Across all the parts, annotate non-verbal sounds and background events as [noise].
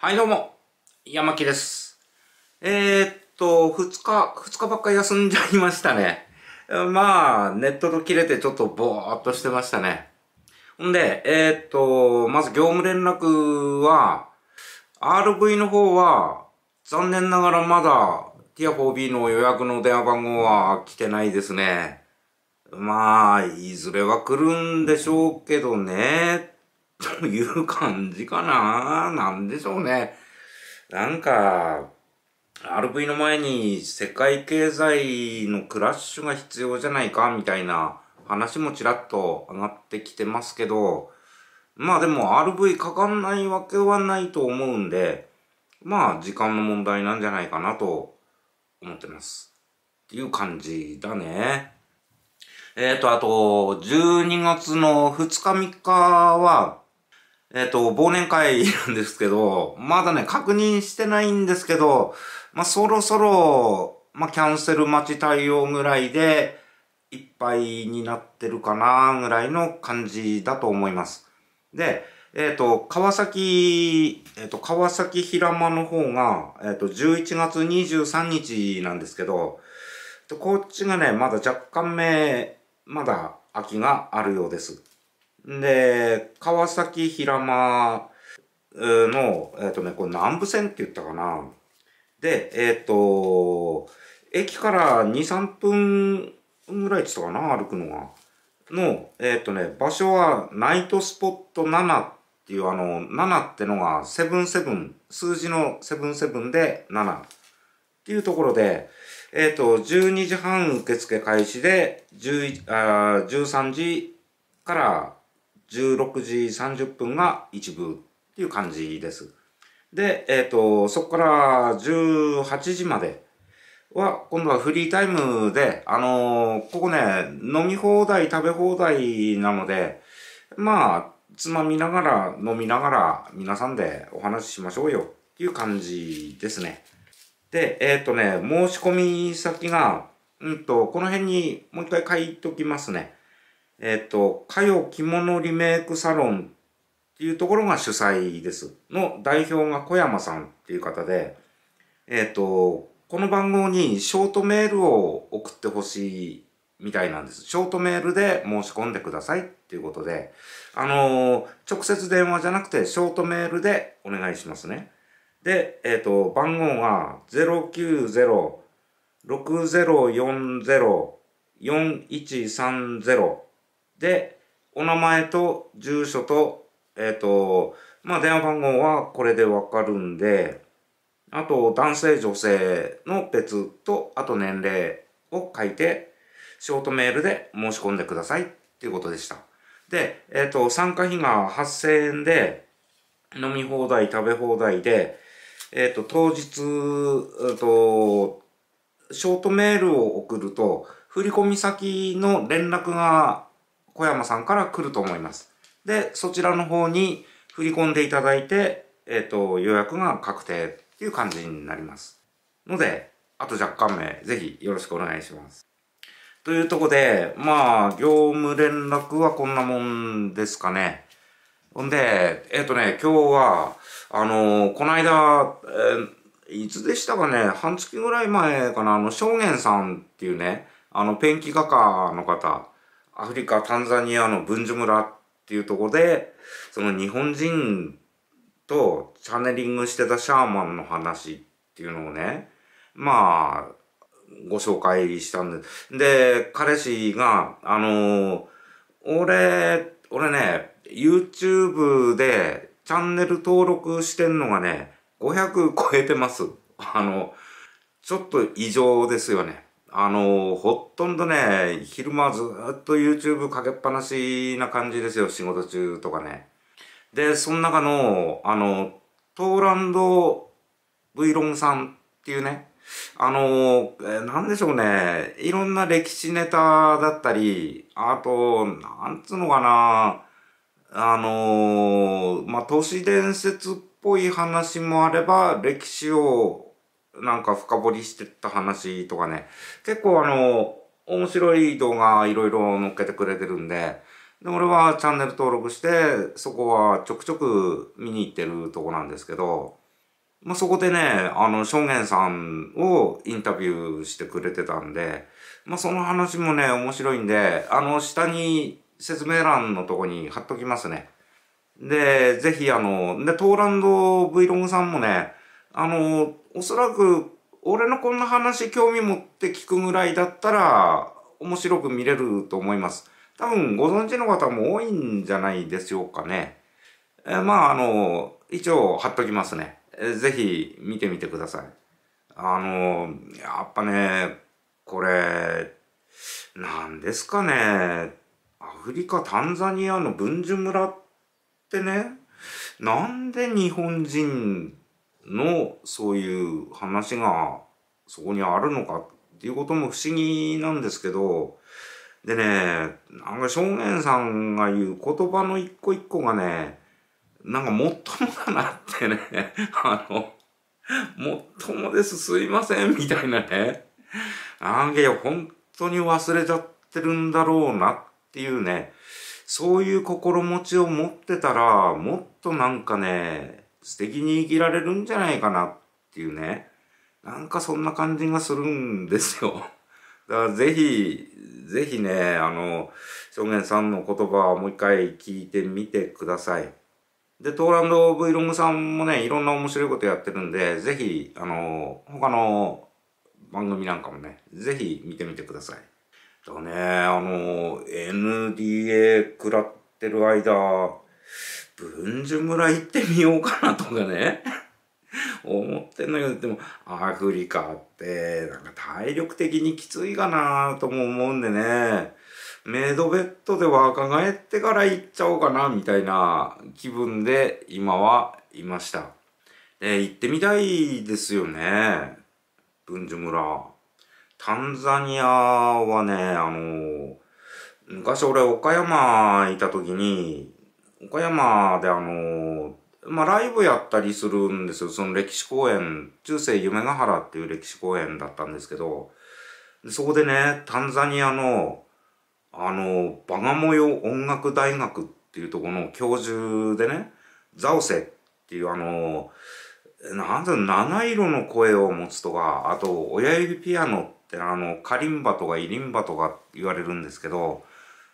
はい、どうも。山木です。えー、っと、二日、二日ばっか休んじゃいましたね。まあ、ネットと切れてちょっとぼーっとしてましたね。んで、えー、っと、まず業務連絡は、RV の方は、残念ながらまだ、ティア 4B の予約の電話番号は来てないですね。まあ、いずれは来るんでしょうけどね、という感じかななんでしょうね。なんか、RV の前に世界経済のクラッシュが必要じゃないかみたいな話もちらっと上がってきてますけど、まあでも RV かかんないわけはないと思うんで、まあ時間の問題なんじゃないかなと思ってます。っていう感じだね。えっ、ー、と、あと、12月の2日3日は、えっ、ー、と、忘年会なんですけど、まだね、確認してないんですけど、まあ、そろそろ、まあ、キャンセル待ち対応ぐらいで、いっぱいになってるかな、ぐらいの感じだと思います。で、えっ、ー、と、川崎、えっ、ー、と、川崎平間の方が、えっ、と、11月23日なんですけど、こっちがね、まだ若干目、まだ空きがあるようです。で、川崎平間の、えっ、ー、とね、これ南部線って言ったかな。で、えっ、ー、と、駅から2、3分ぐらいって言ったかな、歩くのが。の、えっ、ー、とね、場所はナイトスポット7っていうあの、7ってのがセブンセブン、数字のセブンセブンで7っていうところで、えっ、ー、と、12時半受付開始で、あ13時から16時30分が一部っていう感じです。で、えっ、ー、と、そこから18時までは、今度はフリータイムで、あのー、ここね、飲み放題、食べ放題なので、まあ、つまみながら、飲みながら、皆さんでお話ししましょうよっていう感じですね。で、えっ、ー、とね、申し込み先が、うんと、この辺にもう一回書いときますね。えっ、ー、と、かよ着物リメイクサロンっていうところが主催です。の代表が小山さんっていう方で、えっ、ー、と、この番号にショートメールを送ってほしいみたいなんです。ショートメールで申し込んでくださいっていうことで、あのー、直接電話じゃなくてショートメールでお願いしますね。で、えっ、ー、と、番号が090-6040-4130で、お名前と住所と、えっ、ー、と、まあ、電話番号はこれでわかるんで、あと、男性、女性の別と、あと年齢を書いて、ショートメールで申し込んでくださいっていうことでした。で、えっ、ー、と、参加費が8000円で、飲み放題、食べ放題で、えっ、ー、と、当日、えっと、ショートメールを送ると、振込先の連絡が小山さんから来ると思います。で、そちらの方に振り込んでいただいて、えっ、ー、と、予約が確定っていう感じになります。ので、あと若干名、ぜひよろしくお願いします。というとこで、まあ、業務連絡はこんなもんですかね。ほんで、えっ、ー、とね、今日は、あのー、この間、えー、いつでしたかね、半月ぐらい前かな、あの、正元さんっていうね、あの、ペンキ画家の方、アフリカ、タンザニアの文殊村っていうとこで、その日本人とチャネリングしてたシャーマンの話っていうのをね、まあ、ご紹介したんで、で、彼氏が、あの俺、俺ね、YouTube でチャンネル登録してんのがね、500超えてます。あの、ちょっと異常ですよね。あの、ほとんどね、昼間ずっと YouTube かけっぱなしな感じですよ、仕事中とかね。で、その中の、あの、トーランド・ブイロンさんっていうね、あの、えなんでしょうね、いろんな歴史ネタだったり、あと、なんつうのかな、あの、まあ、都市伝説っぽい話もあれば、歴史をなんか深掘りしてた話とかね、結構あの、面白い動画いろいろ載っけてくれてるんで、で、俺はチャンネル登録して、そこはちょくちょく見に行ってるとこなんですけど、まあ、そこでね、あの、正元さんをインタビューしてくれてたんで、まあ、その話もね、面白いんで、あの、下に説明欄のとこに貼っときますね。で、ぜひあの、で、トーランド Vlog さんもね、あの、おそらく俺のこんな話興味持って聞くぐらいだったら面白く見れると思います。多分ご存知の方も多いんじゃないでしょうかね。えー、まああの、一応貼っときますね。えー、ぜひ見てみてください。あの、やっぱね、これ、なんですかね、アフリカ、タンザニアの文殊村ってね、なんで日本人のそういう話がそこにあるのかっていうことも不思議なんですけど、でね、なんか正元さんが言う言葉の一個一個がね、なんかもっともだなってね、[laughs] あの、もっともです、すいません、みたいなね。なんかいや、本当に忘れちゃってるんだろうなっていうね、そういう心持ちを持ってたら、もっとなんかね、素敵に生きられるんじゃないかなっていうね、なんかそんな感じがするんですよ。[laughs] だからぜひ、ぜひね、あの、証言さんの言葉をもう一回聞いてみてください。で、トーランド Vlog さんもね、いろんな面白いことやってるんで、ぜひ、あの、他の番組なんかもね、ぜひ見てみてください。だね、あの、NDA 食らってる間、文殊村行ってみようかなとかね [laughs] 思ってんだけど、でもアフリカってなんか体力的にきついかなとも思うんでね、メイドベッドで若返ってから行っちゃおうかなみたいな気分で今はいました。で、行ってみたいですよね。文殊村。タンザニアはね、あの、昔俺岡山いた時に、岡山であの、まあ、ライブやったりするんですよ。その歴史公演、中世夢ヶ原っていう歴史公演だったんですけど、そこでね、タンザニアの、あの、バガモヨ音楽大学っていうところの教授でね、ザオセっていうあの、なんだ七色の声を持つとか、あと、親指ピアノってあの、カリンバとかイリンバとか言われるんですけど、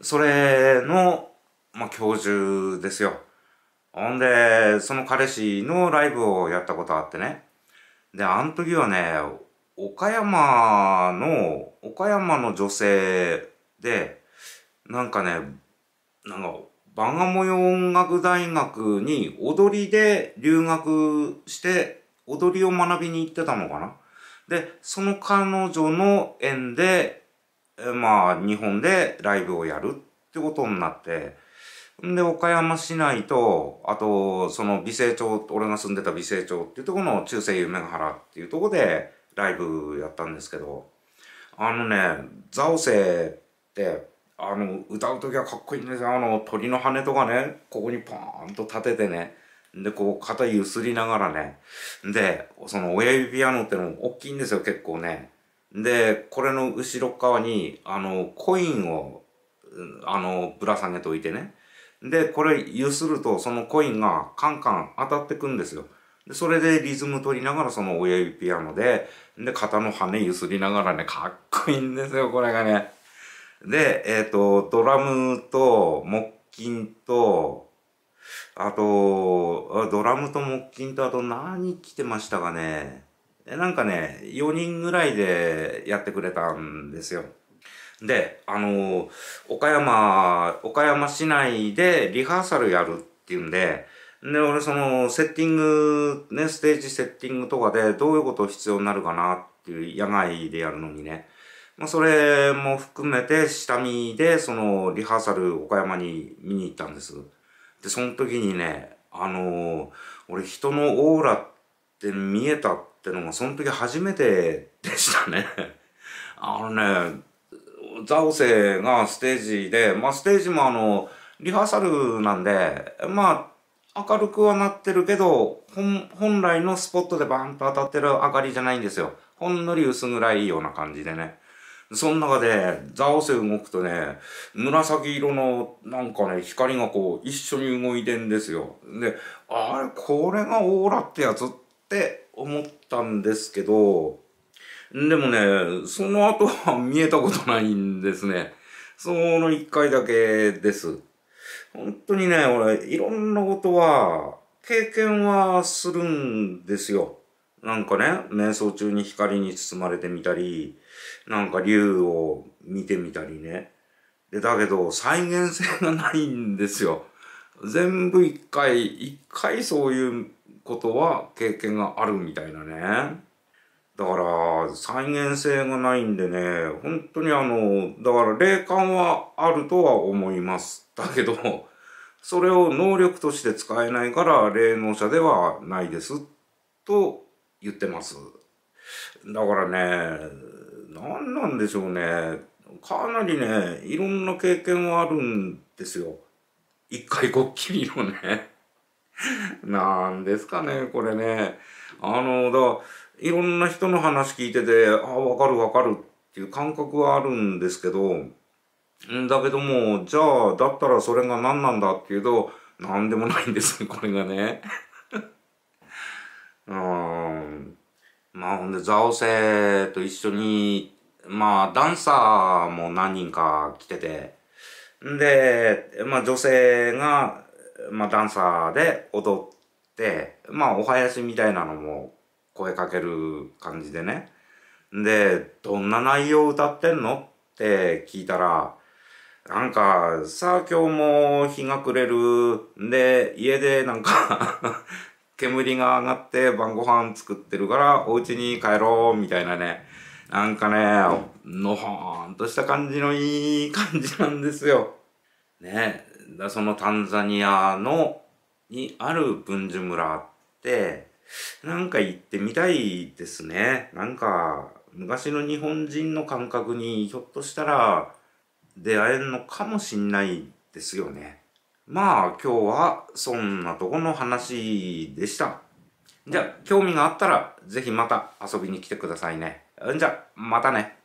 それの、まあ、教授ですよ。ほんで、その彼氏のライブをやったことあってね。で、あの時はね、岡山の、岡山の女性で、なんかね、なんか、バガモヨ音楽大学に踊りで留学して、踊りを学びに行ってたのかな。で、その彼女の縁で、まあ、日本でライブをやるってことになって、んで、岡山市内と、あと、その美声町、俺が住んでた美声町っていうところの中世夢ヶ原っていうところでライブやったんですけど、あのね、ザオセって、あの、歌う時はかっこいいんですよ。あの、鳥の羽とかね、ここにパーンと立ててね、で、こう、肩ゆすりながらね、で、その親指ピアノってのも大きいんですよ、結構ね。で、これの後ろ側に、あの、コインを、あの、ぶら下げといてね。で、これ揺するとそのコインがカンカン当たってくんですよ。で、それでリズム取りながらその親指ピアノで、で、肩の羽揺すりながらね、かっこいいんですよ、これがね。で、えっ、ー、と、ドラムと木琴と、あと、ドラムと木琴と、あと何来てましたかね。なんかね、4人ぐらいでやってくれたんですよ。で、あの、岡山、岡山市内でリハーサルやるっていうんで、で、俺その、セッティング、ね、ステージセッティングとかでどういうこと必要になるかなっていう、野外でやるのにね。まあ、それも含めて、下見で、その、リハーサル岡山に見に行ったんです。で、その時にね、あの俺人のオーラって見えたってのが、その時初めてでしたね。[laughs] あのね、ザオセがステージで、まあ、ステージもあの、リハーサルなんで、まあ、明るくはなってるけど、本、本来のスポットでバンと当たってる明かりじゃないんですよ。ほんのり薄暗いような感じでね。その中で、ザオセ動くとね、紫色の、なんかね、光がこう、一緒に動いてんですよ。で、あれ、これがオーラってやつって思ったんですけど、でもね、その後は見えたことないんですね。その一回だけです。本当にね、俺、いろんなことは、経験はするんですよ。なんかね、瞑想中に光に包まれてみたり、なんか竜を見てみたりね。で、だけど、再現性がないんですよ。全部一回、一回そういうことは経験があるみたいなね。だから、再現性がないんでね、本当にあの、だから霊感はあるとは思います。だけど、[laughs] それを能力として使えないから、霊能者ではないです、と言ってます。だからね、何なんでしょうね。かなりね、いろんな経験はあるんですよ。一回ごっきりのね。[laughs] なんですかね、これね。あの、だから、いろんな人の話聞いてて、ああ、わかるわかるっていう感覚はあるんですけど、だけども、じゃあ、だったらそれが何なんだっていうと、何でもないんですね、[laughs] これがね。[laughs] うん。まあ、ほんで、ザオセと一緒に、まあ、ダンサーも何人か来てて、んで、まあ、女性が、まあ、ダンサーで踊って、まあ、お囃子みたいなのも声かける感じでね。で、どんな内容歌ってんのって聞いたら、なんか、さあ今日も日が暮れる。んで、家でなんか [laughs] 煙が上がって晩ご飯作ってるからお家に帰ろう、みたいなね。なんかね、のほーんとした感じのいい感じなんですよ。ね。だそのタンザニアの、にある文殊村って、なんか行ってみたいですね。なんか、昔の日本人の感覚にひょっとしたら出会えんのかもしんないですよね。まあ今日はそんなとこの話でした。じゃあ興味があったらぜひまた遊びに来てくださいね。じゃあまたね。